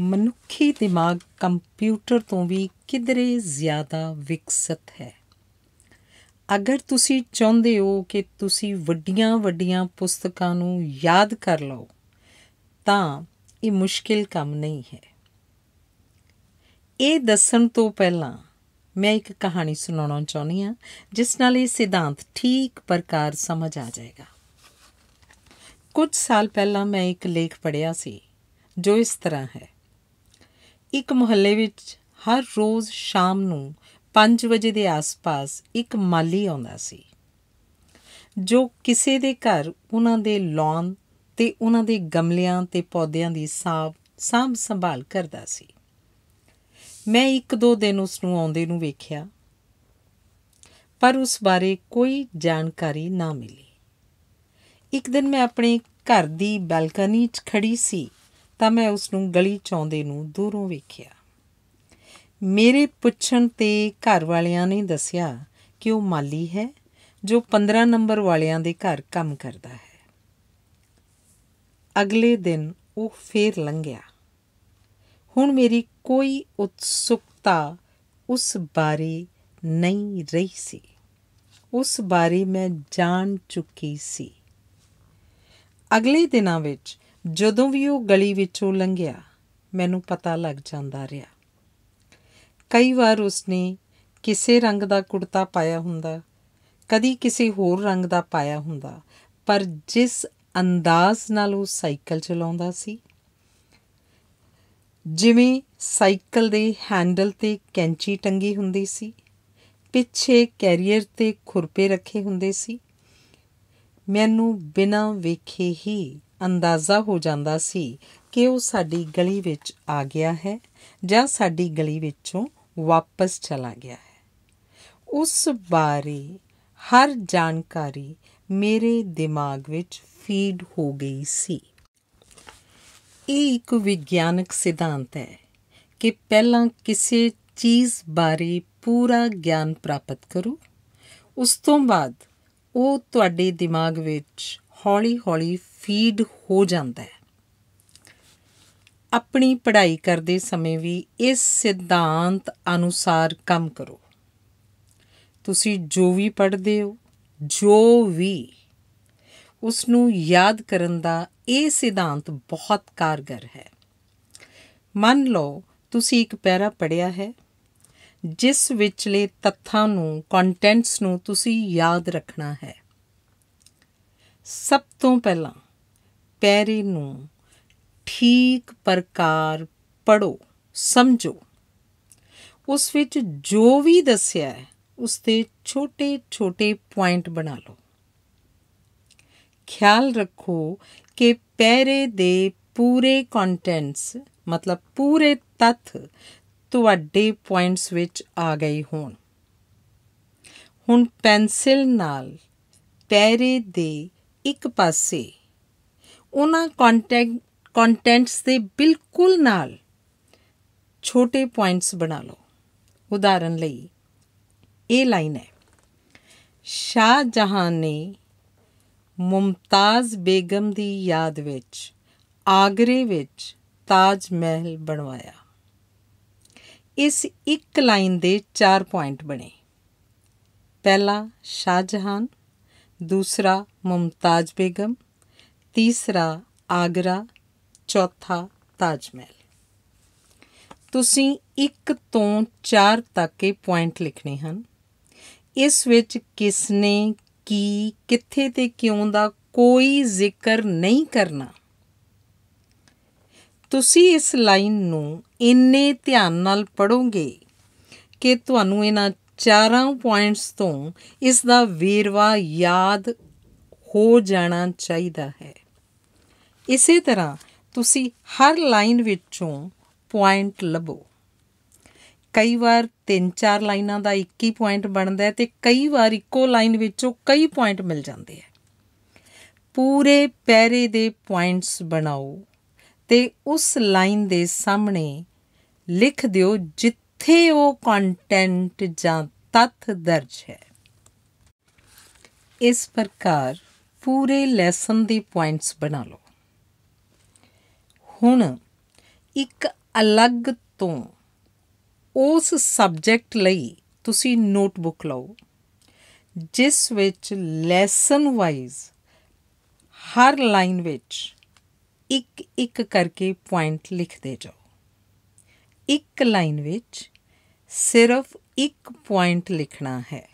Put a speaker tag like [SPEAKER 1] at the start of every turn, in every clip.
[SPEAKER 1] ਮਨੁੱਖੀ ਦਿਮਾਗ ਕੰਪਿਊਟਰ ਤੋਂ ਵੀ ਕਿਧਰੇ ਜ਼ਿਆਦਾ ਵਿਕਸਿਤ ਹੈ ਅਗਰ ਤੁਸੀਂ ਚਾਹੁੰਦੇ ਹੋ ਕਿ ਤੁਸੀਂ ਵੱਡੀਆਂ ਵੱਡੀਆਂ ਪੁਸਤਕਾਂ ਨੂੰ ਯਾਦ ਕਰ ਲਓ ਤਾਂ ਇਹ ਮੁਸ਼ਕਿਲ ਕੰਮ ਨਹੀਂ ਹੈ ਇਹ ਦੱਸਣ ਤੋਂ ਪਹਿਲਾਂ ਮੈਂ ਇੱਕ ਕਹਾਣੀ ਸੁਣਾਉਣਾ ਚਾਹੁੰਦੀ ਹਾਂ ਜਿਸ ਨਾਲ ਇਹ ਸਿਧਾਂਤ ਠੀਕ ਪ੍ਰਕਾਰ ਸਮਝ ਆ ਜਾਏਗਾ ਕੁਝ ਸਾਲ ਪਹਿਲਾਂ ਮੈਂ ਇੱਕ ਲੇਖ ਪੜ੍ਹਿਆ ਸੀ ਜੋ ਇਸ ਤਰ੍ਹਾਂ ਹੈ ਇੱਕ ਮੁਹੱਲੇ ਵਿੱਚ ਹਰ ਰੋਜ਼ ਸ਼ਾਮ ਨੂੰ 5 ਵਜੇ ਦੇ ਆਸ-ਪਾਸ ਇੱਕ ਮਾਲੀ ਆਉਂਦਾ ਸੀ ਜੋ ਕਿਸੇ ਦੇ ਘਰ ਉਹਨਾਂ ਦੇ ਲੌਨ ਤੇ ਉਹਨਾਂ ਦੇ ਗਮਲਿਆਂ ਤੇ ਪੌਦਿਆਂ ਦੀ ਸਾਫ ਸਾਂਭ ਸੰਭਾਲ ਕਰਦਾ ਸੀ ਮੈਂ ਇੱਕ ਦੋ ਦਿਨ ਉਸ ਨੂੰ ਆਉਂਦੇ ਨੂੰ ਵੇਖਿਆ ਪਰ ਉਸ ਬਾਰੇ ਕੋਈ ਜਾਣਕਾਰੀ ਨਾ ਮਿਲੀ ਇੱਕ ਦਿਨ ਮੈਂ ਆਪਣੇ ਘਰ ਦੀ ਬੈਲਕਨੀ 'ਚ ਖੜੀ ਸੀ ਤਾਂ ਮੈਂ ਉਸ ਨੂੰ ਗਲੀ ਚੌਂਦੇ ਨੂੰ ਦੂਰੋਂ ਵੇਖਿਆ ਮੇਰੇ ਪੁੱਛਣ ਤੇ ਘਰ ਵਾਲਿਆਂ ਨੇ ਦੱਸਿਆ ਕਿ ਉਹ ਮਾਲੀ ਹੈ ਜੋ 15 ਨੰਬਰ ਵਾਲਿਆਂ ਦੇ ਘਰ ਕੰਮ ਕਰਦਾ ਹੈ ਅਗਲੇ ਦਿਨ ਉਹ ਫੇਰ ਲੰਘਿਆ ਹੁਣ ਮੇਰੀ ਕੋਈ ਉਤਸੁਕਤਾ ਉਸ ਬਾਰੇ ਨਹੀਂ ਰਹੀ ਸੀ ਉਸ ਬਾਰੇ ਮੈਂ ਜਾਣ ਚੁੱਕੀ ਸੀ ਅਗਲੇ ਦਿਨਾਂ ਵਿੱਚ ਜਦੋਂ ਵੀ ਉਹ ਗਲੀ ਵਿੱਚੋਂ ਲੰਘਿਆ ਮੈਨੂੰ ਪਤਾ ਲੱਗ ਜਾਂਦਾ ਰਿਹਾ ਕਈ ਵਾਰ ਉਸਨੇ ਕਿਸੇ ਰੰਗ ਦਾ ਕੁੜਤਾ ਪਾਇਆ ਹੁੰਦਾ ਕਦੀ ਕਿਸੇ ਹੋਰ ਰੰਗ ਦਾ ਪਾਇਆ ਹੁੰਦਾ ਪਰ ਜਿਸ ਅੰਦਾਜ਼ ਨਾਲ ਉਹ ਸਾਈਕਲ ਚਲਾਉਂਦਾ ਸੀ ਜਿਵੇਂ ਸਾਈਕਲ ਦੇ ਹੈਂਡਲ ਤੇ ਕੈਂਚੀ ਟੰਗੀ ਹੁੰਦੀ ਸੀ ਪਿੱਛੇ ਕੈਰੀਅਰ ਤੇ ਖੁਰਪੇ ਰੱਖੇ ਹੁੰਦੇ ਸੀ ਮੈਨੂੰ ਬਿਨਾਂ ਵੇਖੇ ਹੀ ਅੰਦਾਜ਼ਾ ਹੋ ਜਾਂਦਾ ਸੀ ਕਿ ਉਹ ਸਾਡੀ ਗਲੀ ਵਿੱਚ ਆ ਗਿਆ ਹੈ ਜਾਂ ਸਾਡੀ ਗਲੀ ਵਿੱਚੋਂ ਵਾਪਸ ਚਲਾ ਗਿਆ ਹੈ ਉਸ ਬਾਰੇ ਹਰ ਜਾਣਕਾਰੀ ਮੇਰੇ ਦਿਮਾਗ ਵਿੱਚ ਫੀਡ ਹੋ ਗਈ ਸੀ ਇਹ ਇੱਕ ਵਿਗਿਆਨਕ ਸਿਧਾਂਤ ਹੈ ਕਿ ਪਹਿਲਾਂ ਕਿਸੇ ਚੀਜ਼ ਬਾਰੇ ਪੂਰਾ ਗਿਆਨ ਪ੍ਰਾਪਤ ਕਰੋ ਉਸ ਤੋਂ ਬਾਅਦ ਉਹ ਤੁਹਾਡੇ ਦਿਮਾਗ ਵਿੱਚ ਹੌਲੀ-ਹੌਲੀ ਫੀਡ ਹੋ ਜਾਂਦਾ ਹੈ ਆਪਣੀ ਪੜ੍ਹਾਈ ਕਰਦੇ ਸਮੇਂ ਵੀ ਇਸ ਸਿਧਾਂਤ ਅਨੁਸਾਰ ਕੰਮ ਕਰੋ ਤੁਸੀਂ ਜੋ ਵੀ ਪੜ੍ਹਦੇ ਹੋ ਜੋ ਵੀ ਉਸ ਨੂੰ ਯਾਦ ਕਰਨ ਦਾ ਇਹ ਸਿਧਾਂਤ ਬਹੁਤ ਕਾਰਗਰ ਹੈ ਮੰਨ ਲਓ ਤੁਸੀਂ ਇੱਕ ਪੈਰਾ ਪੜਿਆ ਹੈ ਜਿਸ ਵਿੱਚਲੇ ਤੱਥਾਂ ਨੂੰ ਕੰਟੈਂਟਸ ਨੂੰ ਤੁਸੀਂ ਯਾਦ ਰੱਖਣਾ ਹੈ ਸਭ ਤੋਂ ਪਹਿਲਾਂ ਪੈਰੇ ਨੂੰ ਠੀਕ ਪ੍ਰਕਾਰ ਪੜੋ ਸਮਝੋ ਉਸ ਵਿੱਚ ਜੋ ਵੀ ਦੱਸਿਆ ਹੈ ਉਸ ਤੇ ਛੋਟੇ-ਛੋਟੇ ਪੁਆਇੰਟ ਬਣਾ ਲਓ ਖਿਆਲ ਰੱਖੋ ਕਿ ਪੈਰੇ ਦੇ ਪੂਰੇ ਕੰਟੈਂਟਸ ਮਤਲਬ ਪੂਰੇ ਤੱਥ ਤੁਹਾਡੇ ਪੁਆਇੰਟਸ ਵਿੱਚ ਆ ਗਏ ਹੋਣ ਹੁਣ ਪੈਨਸਿਲ ਨਾਲ ਪੈਰੇ ਦੇ ਇੱਕ ਪਾਸੇ ਉਹਨਾਂ ਕੰਟੈਂਟ ਕੰਟੈਂਟਸ ਦੇ ਬਿਲਕੁਲ ਨਾਲ ਛੋਟੇ ਪੁਆਇੰਟਸ ਬਣਾ ਲਓ ਉਦਾਹਰਨ ਲਈ ਇਹ ਲਾਈਨ ਹੈ ਸ਼ਾਹ ਜਹਾਂ ਨੇ ਮੁਮਤਾਜ਼ ਬੇਗਮ ਦੀ ਯਾਦ ਵਿੱਚ ਆਗਰੇ ਵਿੱਚ ਤਾਜ ਮਹਿਲ ਬਣਵਾਇਆ ਇਸ ਇੱਕ ਲਾਈਨ ਦੇ 4 ਪੁਆਇੰਟ ਬਣੇ ਪਹਿਲਾ ਸ਼ਾਹਜਹਾਨ ਦੂਸਰਾ ਮੁਮਤਾਜ਼ ਬੇਗਮ ਤੀਸਰਾ ਆਗਰਾ ਚੌਥਾ ਤਾਜ ਮਹਿਲ ਤੁਸੀਂ 1 ਤੋਂ 4 ਤੱਕ ਇਹ ਪੁਆਇੰਟ ਲਿਖਨੇ ਹਨ ਇਸ ਵਿੱਚ ਕਿਸ ਨੇ ਕੀ ਕਿੱਥੇ ਤੇ ਕਿਉਂ ਦਾ ਕੋਈ ਜ਼ਿਕਰ ਨਹੀਂ ਕਰਨਾ ਤੁਸੀਂ ਇਸ ਲਾਈਨ ਨੂੰ ਇੰਨੇ ਧਿਆਨ ਨਾਲ ਪੜੋਗੇ ਕਿ ਤੁਹਾਨੂੰ ਇਹਨਾਂ ਚਾਰਾਂ ਪੁਆਇੰਟਸ ਤੋਂ ਇਸ ਦਾ ਵੇਰਵਾ ਯਾਦ ਹੋ ਜਾਣਾ ਚਾਹੀਦਾ ਹੈ ਇਸੇ ਤਰ੍ਹਾਂ ਤੁਸੀਂ ਹਰ ਲਾਈਨ ਵਿੱਚੋਂ ਪੁਆਇੰਟ ਲੱਭੋ ਕਈ ਵਾਰ ਤਿੰਨ ਚਾਰ ਲਾਈਨਾਂ ਦਾ ਇੱਕ ਹੀ ਪੁਆਇੰਟ ਬਣਦਾ ਹੈ ਤੇ ਕਈ ਵਾਰ ਇੱਕੋ ਲਾਈਨ ਵਿੱਚੋਂ ਕਈ ਪੁਆਇੰਟ ਮਿਲ ਜਾਂਦੇ ਆ ਪੂਰੇ ਪੈਰੇ ਦੇ ਪੁਆਇੰਟਸ ਬਣਾਓ ਤੇ ਉਸ ਲਾਈਨ ਦੇ ਸਾਹਮਣੇ ਲਿਖ ਦਿਓ ਜਿੱਥੇ ਉਹ ਕੰਟੈਂਟ ਜਾਂ ਤੱਥ ਦਰਜ ਹੈ ਇਸ ਪ੍ਰਕਾਰ ਪੂਰੇ ਲੈਸਨ ਦੇ ਪੁਆਇੰਟਸ ਬਣਾ ਲਓ ਹੁਣ ਇੱਕ ਅਲੱਗ ਤੋਂ ਉਸ ਸਬਜੈਕਟ ਲਈ ਤੁਸੀਂ ਨੋਟਬੁੱਕ ਲਓ ਜਿਸ ਵਿੱਚ ਲੈਸਨ ਵਾਈਜ਼ ਹਰ ਲਾਈਨ ਵਿੱਚ ਇੱਕ ਇੱਕ ਕਰਕੇ ਪੁਆਇੰਟ ਲਿਖਦੇ ਜਾਓ ਇੱਕ ਲਾਈਨ ਵਿੱਚ ਸਿਰਫ ਇੱਕ ਪੁਆਇੰਟ ਲਿਖਣਾ ਹੈ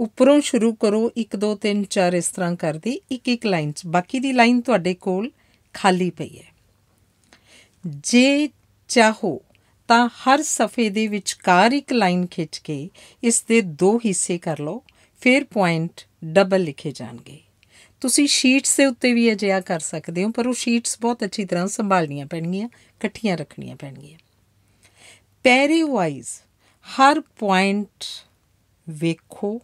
[SPEAKER 1] ਉੱਪਰੋਂ ਸ਼ੁਰੂ ਕਰੋ 1 2 3 4 ਇਸ ਤਰ੍ਹਾਂ ਕਰਦੇ ਇੱਕ ਇੱਕ ਲਾਈਨਸ ਬਾਕੀ ਦੀ ਲਾਈਨ ਤੁਹਾਡੇ ਕੋਲ ਖਾਲੀ ਪਈ ਹੈ ਜੇ ਚਾਹੋ ਤਾਂ ਹਰ ਸਫੇ ਦੇ ਵਿਚਕਾਰ ਇੱਕ ਲਾਈਨ ਖਿੱਚ ਕੇ ਇਸ ਦੇ ਦੋ ਹਿੱਸੇ ਕਰ ਲਓ ਫਿਰ ਪੁਆਇੰਟ ਡਬਲ ਲਿਖੇ ਜਾਣਗੇ ਤੁਸੀਂ ਸ਼ੀਟਸ ਦੇ ਉੱਤੇ ਵੀ ਅਜਿਹਾ ਕਰ ਸਕਦੇ ਹੋ ਪਰ ਉਹ ਸ਼ੀਟਸ ਬਹੁਤ ਅੱਛੀ ਤਰ੍ਹਾਂ ਸੰਭਾਲਣੀਆਂ ਪੈਣਗੀਆਂ ਇਕੱਠੀਆਂ ਰੱਖਣੀਆਂ ਪੈਣਗੀਆਂ ਪੈਰੀ ਵਾਈਜ਼ ਹਰ ਪੁਆਇੰਟ ਵੇਖੋ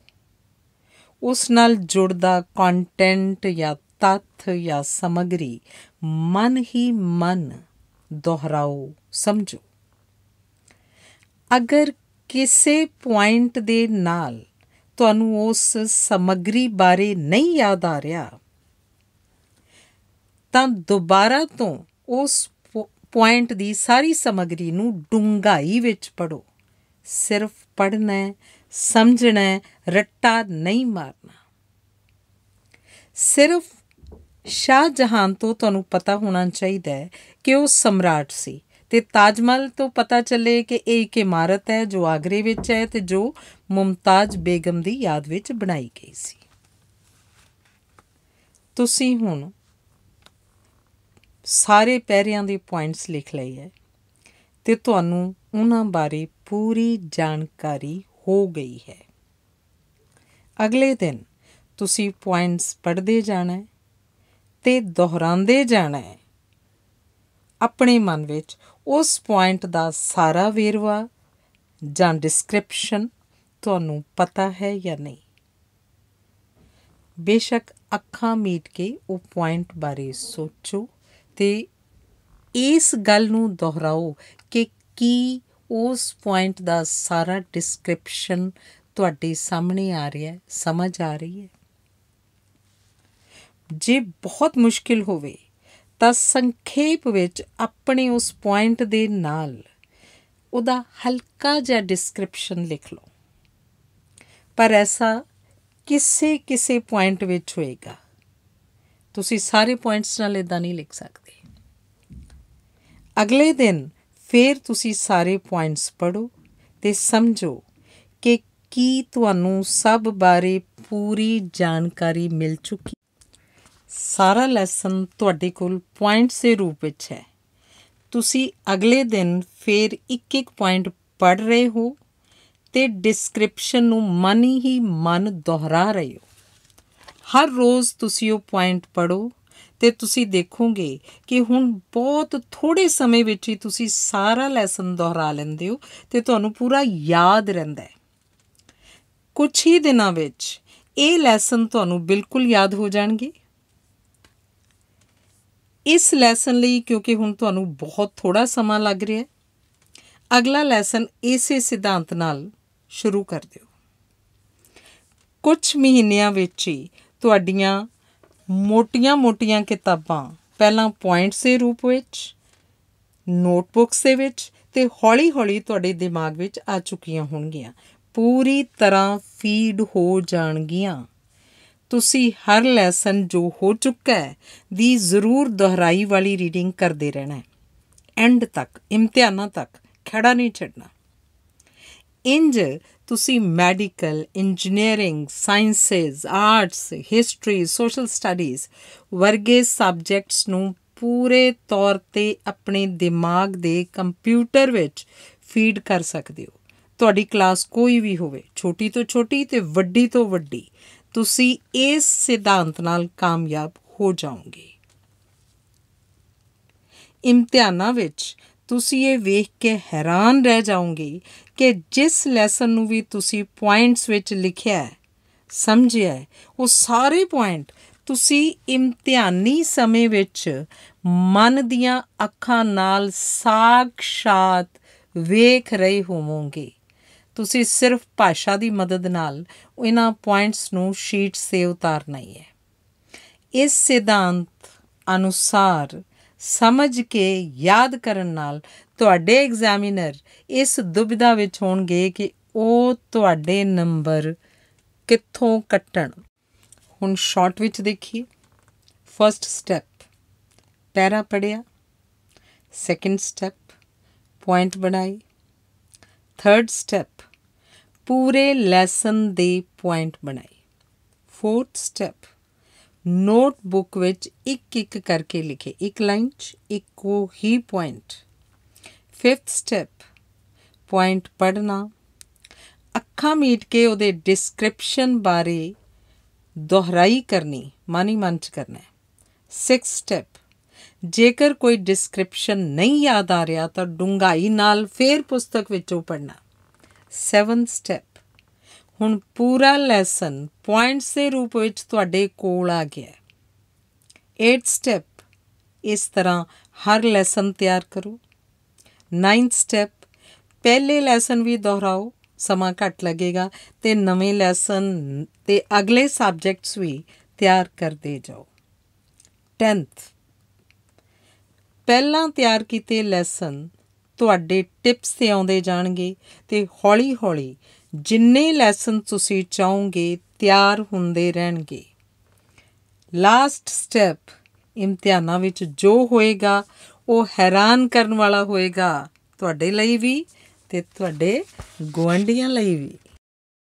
[SPEAKER 1] ਉਸ ਨਾਲ ਜੁੜਦਾ ਕੰਟੈਂਟ ਜਾਂ ਤੱਥ ਜਾਂ ਸਮਗਰੀ ਮਨ ਹੀ ਮਨ ਦੁਹਰਾਓ ਸਮਝੋ ਅਗਰ ਕਿਸੇ ਪੁਆਇੰਟ ਦੇ ਨਾਲ ਤੁਹਾਨੂੰ ਉਸ ਸਮਗਰੀ ਬਾਰੇ ਨਹੀਂ ਯਾਦ ਆ ਰਿਹਾ ਤਾਂ ਦੁਬਾਰਾ ਤੋਂ ਉਸ ਪੁਆਇੰਟ ਦੀ ਸਾਰੀ ਸਮਗਰੀ ਨੂੰ ਡੂੰਘਾਈ ਵਿੱਚ ਪੜੋ ਸਿਰਫ ਪੜਨਾ ਹੈ ਸਮਝਣਾ ਹੈ ਰੱਟਾ ਨਹੀਂ ਮਾਰਨਾ ਸਿਰਫ ਸ਼ਾਹ ਜਹਾਨ ਤੋਂ ਤੁਹਾਨੂੰ ਪਤਾ ਹੋਣਾ ਚਾਹੀਦਾ ਹੈ ਕਿ ਉਹ ਸਮਰਾਟ ਸੀ ਤੇ ਤਾਜਮਹਿਲ ਤੋਂ ਪਤਾ ਚੱਲੇ ਕਿ ਇਹ ਇੱਕ ਇਮਾਰਤ ਹੈ ਜੋ ਆਗਰੇ ਵਿੱਚ ਹੈ ਤੇ ਜੋ ਮੁਮਤਾਜ਼ ਬੇਗਮ ਦੀ ਯਾਦ ਵਿੱਚ ਬਣਾਈ ਗਈ ਸੀ ਤੁਸੀਂ ਹੁਣ ਸਾਰੇ ਪਹਿਰਿਆਂ ਦੇ ਪੁਆਇੰਟਸ ਲਿਖ ਲਏ ਹੈ ਤੇ ਤੁਹਾਨੂੰ ਉਹਨਾਂ ਬਾਰੇ ਪੂਰੀ ਜਾਣਕਾਰੀ ਹੋ ਗਈ ਹੈ ਅਗਲੇ ਦਿਨ ਤੁਸੀਂ ਪੁਆਇੰਟਸ ਪੜ੍ਹਦੇ ਜਾਣਾ ਤੇ ਦੁਹਰਾਉਂਦੇ ਜਾਣਾ ਹੈ ਆਪਣੇ ਮਨ ਵਿੱਚ ਉਸ ਪੁਆਇੰਟ ਦਾ ਸਾਰਾ ਵੇਰਵਾ ਜਾਂ ਡਿਸਕ੍ਰਿਪਸ਼ਨ ਤੁਹਾਨੂੰ ਪਤਾ ਹੈ ਜਾਂ ਨਹੀਂ ਬੇਸ਼ੱਕ ਅੱਖਾਂ ਮੀਟ ਕੇ ਉਹ ਪੁਆਇੰਟ ਬਾਰੇ ਸੋਚੋ ਤੇ ਇਸ ਗੱਲ ਨੂੰ ਦੁਹਰਾਓ ਕਿ ਕੀ ਉਸ ਪੁਆਇੰਟ ਦਾ ਸਾਰਾ ਡਿਸਕ੍ਰਿਪਸ਼ਨ ਤੁਹਾਡੇ ਸਾਹਮਣੇ ਆ ਰਿਹਾ ਹੈ ਸਮਝ ਆ ਰਹੀ ਹੈ ਜੇ ਬਹੁਤ ਮੁਸ਼ਕਿਲ ਹੋਵੇ ਤਾਂ ਸੰਖੇਪ ਵਿੱਚ ਆਪਣੇ ਉਸ ਪੁਆਇੰਟ ਦੇ ਨਾਲ ਉਹਦਾ ਹਲਕਾ ਜਿਹਾ ਡਿਸਕ੍ਰਿਪਸ਼ਨ ਲਿਖ ਲਓ ਪਰ ਐਸਾ ਕਿਸੇ ਕਿਸੇ ਪੁਆਇੰਟ ਵਿੱਚ ਹੋਏਗਾ ਤੁਸੀਂ ਸਾਰੇ ਪੁਆਇੰਟਸ ਨਾਲ ਇਦਾਂ ਨਹੀਂ ਲਿਖ ਸਕਦੇ ਅਗਲੇ ਦਿਨ ਫੇਰ ਤੁਸੀਂ ਸਾਰੇ ਪੁਆਇੰਟਸ ਪੜੋ ਤੇ ਸਮਝੋ ਕਿ ਕੀ ਤੁਹਾਨੂੰ ਸਭ ਬਾਰੇ ਪੂਰੀ ਜਾਣਕਾਰੀ ਮਿਲ ਚੁੱਕੀ ਸਾਰਾ ਲੈਸਨ ਤੁਹਾਡੇ ਕੋਲ ਪੁਆਇੰਟਸ ਦੇ ਰੂਪ ਵਿੱਚ ਹੈ ਤੁਸੀਂ ਅਗਲੇ ਦਿਨ ਫੇਰ ਇੱਕ ਇੱਕ ਪੁਆਇੰਟ ਪੜ ਰਹੇ ਹੋ ਤੇ ਡਿਸਕ੍ਰਿਪਸ਼ਨ ਨੂੰ ਮਨ ਹੀ ਮਨ ਦੁਹਰਾ ਰਹੇ ਹੋ ਹਰ ਰੋਜ਼ ਤੁਸੀਂ ਉਹ ਪੁਆਇੰਟ ਪੜੋ ਤੇ ਤੁਸੀਂ ਦੇਖੋਗੇ ਕਿ ਹੁਣ ਬਹੁਤ ਥੋੜੇ ਸਮੇਂ ਵਿੱਚ ਹੀ ਤੁਸੀਂ ਸਾਰਾ ਲੈਸਨ ਦੁਹਰਾ ਲੈਂਦੇ ਹੋ ਤੇ ਤੁਹਾਨੂੰ ਪੂਰਾ ਯਾਦ ਰਹਿੰਦਾ ਹੈ ਕੁਝ ਹੀ ਦਿਨਾਂ ਵਿੱਚ ਇਹ ਲੈਸਨ ਤੁਹਾਨੂੰ ਬਿਲਕੁਲ ਯਾਦ ਹੋ ਜਾਣਗੇ ਇਸ ਲੈਸਨ ਲਈ ਕਿਉਂਕਿ ਹੁਣ ਤੁਹਾਨੂੰ ਬਹੁਤ ਥੋੜਾ ਸਮਾਂ ਲੱਗ ਰਿਹਾ ਹੈ ਅਗਲਾ ਲੈਸਨ ਇਸੇ ਸਿਧਾਂਤ ਨਾਲ ਸ਼ੁਰੂ ਕਰ ਦਿਓ ਕੁਝ ਮਹੀਨਿਆਂ ਵਿੱਚ ਹੀ ਤੁਹਾਡੀਆਂ ਮੋਟੀਆਂ-ਮੋਟੀਆਂ ਕਿਤਾਬਾਂ ਪਹਿਲਾਂ ਪੁਆਇੰਟਸ ਦੇ ਰੂਪ ਵਿੱਚ ਨੋਟਬੁੱਕਸ ਦੇ ਵਿੱਚ ਤੇ ਹੌਲੀ-ਹੌਲੀ ਤੁਹਾਡੇ ਦਿਮਾਗ ਵਿੱਚ ਆ ਚੁੱਕੀਆਂ ਹੋਣਗੀਆਂ ਪੂਰੀ ਤਰ੍ਹਾਂ ਫੀਡ ਹੋ ਜਾਣਗੀਆਂ ਤੁਸੀਂ ਹਰ ਲੈਸਨ ਜੋ ਹੋ ਚੁੱਕਾ ਹੈ ਦੀ ਜ਼ਰੂਰ ਦੁਹਰਾਈ ਵਾਲੀ ਰੀਡਿੰਗ ਕਰਦੇ ਰਹਿਣਾ ਹੈ ਐਂਡ ਤੱਕ ਇਮਤਿਹਾਨਾਂ ਤੱਕ ਖੜਾ ਨਹੀਂ ਛੱਡਣਾ ਇੰਜ ਤੁਸੀਂ medical engineering sciences arts history social studies ਵਰਗੇ ਸਬਜੈਕਟਸ ਨੂੰ ਪੂਰੇ ਤੌਰ ਤੇ ਆਪਣੇ ਦਿਮਾਗ ਦੇ ਕੰਪਿਊਟਰ ਵਿੱਚ ਫੀਡ ਕਰ ਸਕਦੇ ਹੋ ਤੁਹਾਡੀ ਕਲਾਸ ਕੋਈ ਵੀ ਹੋਵੇ ਛੋਟੀ ਤੋਂ ਛੋਟੀ ਤੇ ਵੱਡੀ ਤੋਂ ਵੱਡੀ ਤੁਸੀਂ ਇਸ ਸਿਧਾਂਤ ਨਾਲ ਕਾਮਯਾਬ ਹੋ ਜਾਓਗੇ ਇਮਤਿਹਾਨਾਂ ਵਿੱਚ ਤੁਸੀਂ ਇਹ ਵੇਖ ਕੇ ਹੈਰਾਨ ਰਹਿ ਜਾਓਗੇ ਕਿ ਜਿਸ ਲੈਸਨ ਨੂੰ ਵੀ ਤੁਸੀਂ ਪੁਆਇੰਟਸ ਵਿੱਚ ਲਿਖਿਆ ਹੈ ਸਮਝਿਆ ਹੈ ਉਹ ਸਾਰੇ ਪੁਆਇੰਟ ਤੁਸੀਂ ਇਮਤਿਹਾਨੀ ਸਮੇਂ ਵਿੱਚ ਮਨ ਦੀਆਂ ਅੱਖਾਂ ਨਾਲ ਸਾਖਸ਼ਾਤ ਵੇਖ ਰਹੇ ਹੋਵੋਗੇ ਤੁਸੀਂ ਸਿਰਫ ਭਾਸ਼ਾ ਦੀ ਮਦਦ ਨਾਲ ਇਹਨਾਂ ਪੁਆਇੰਟਸ ਨੂੰ ਸ਼ੀਟ ਸੇ ਉਤਾਰਨਾ ਹੀ ਹੈ ਇਸ ਸਿਧਾਂਤ ਅਨੁਸਾਰ ਸਮਝ ਕੇ ਯਾਦ ਕਰਨ ਨਾਲ ਤੁਹਾਡੇ ਐਗਜ਼ਾਮੀਨਰ ਇਸ ਦੁਬਿਧਾ ਵਿੱਚ ਹੋਣਗੇ ਕਿ ਉਹ ਤੁਹਾਡੇ ਨੰਬਰ ਕਿੱਥੋਂ ਕੱਟਣ ਹੁਣ ਸ਼ਾਰਟ ਵਿੱਚ ਦੇਖੀਏ ਫਰਸਟ ਸਟੈਪ ਪੈਰਾ ਪੜਿਆ ਸੈਕੰਡ ਸਟੈਪ ਪੁਆਇੰਟ ਬਣਾਈ ਥਰਡ ਸਟੈਪ ਪੂਰੇ ਲੈਸਨ ਦੇ ਪੁਆਇੰਟ ਬਣਾਏ ਫੋਰਥ ਸਟੈਪ ਨੋਟਬੁੱਕ ਵਿੱਚ ਇੱਕ ਇੱਕ ਕਰਕੇ ਲਿਖੇ ਇੱਕ ਲਾਈਨ 'ਚ ਇੱਕੋ ਹੀ ਪੁਆਇੰਟ ਫਿਫਥ ਸਟੈਪ ਪੁਆਇੰਟ ਪੜਨਾ ਅੱਖਾਂ ਮੀਟ ਕੇ ਉਹਦੇ ਡਿਸਕ੍ਰਿਪਸ਼ਨ ਬਾਰੇ ਦੁਹਰਾਈ ਕਰਨੀ ਮਾਨੀ ਮੰਚ ਕਰਨਾ ਹੈ ਸਟੈਪ ਜੇਕਰ ਕੋਈ ਡਿਸਕ੍ਰਿਪਸ਼ਨ ਨਹੀਂ ਯਾਦ ਆ ਰਿਹਾ ਤਾਂ ਡੂੰਘਾਈ ਨਾਲ ਫੇਰ ਪੁਸਤਕ ਵਿੱਚੋਂ ਪੜਨਾ 7 ਸਟੈਪ ਹੁਣ ਪੂਰਾ ਲੈਸਨ ਪੁਆਇੰਟਸ ਦੇ ਰੂਪ ਵਿੱਚ ਤੁਹਾਡੇ ਕੋਲ ਆ ਗਿਆ 8 ਸਟੈਪ ਇਸ ਤਰ੍ਹਾਂ ਹਰ ਲੈਸਨ ਤਿਆਰ ਕਰੋ 9 ਸਟੈਪ ਪਹਿਲੇ ਲੈਸਨ ਵੀ ਦੁਹਰਾਓ ਸਮਾਂ ਘੱਟ ਲੱਗੇਗਾ ਤੇ ਨਵੇਂ ਲੈਸਨ ਤੇ ਅਗਲੇ ਸਬਜੈਕਟਸ ਵੀ ਤਿਆਰ ਕਰਦੇ ਜਾਓ 10th ਪਹਿਲਾਂ ਤਿਆਰ ਕੀਤੇ ਲੈਸਨ ਤੁਹਾਡੇ ਟਿਪਸ ਤੇ ਆਉਂਦੇ ਜਾਣਗੇ ਤੇ ਹੌਲੀ-ਹੌਲੀ ਜਿੰਨੇ ਲੈਸਨ ਤੁਸੀਂ ਚਾਹੋਗੇ ਤਿਆਰ ਹੁੰਦੇ ਰਹਿਣਗੇ ਲਾਸਟ ਸਟੈਪ ਇਮਤਿਹਾਨਾਂ ਵਿੱਚ ਜੋ ਹੋਏਗਾ ਉਹ ਹੈਰਾਨ ਕਰਨ ਵਾਲਾ ਹੋਏਗਾ ਤੁਹਾਡੇ ਲਈ ਵੀ ਤੇ ਤੁਹਾਡੇ ਗਵੰਡੀਆਂ ਲਈ ਵੀ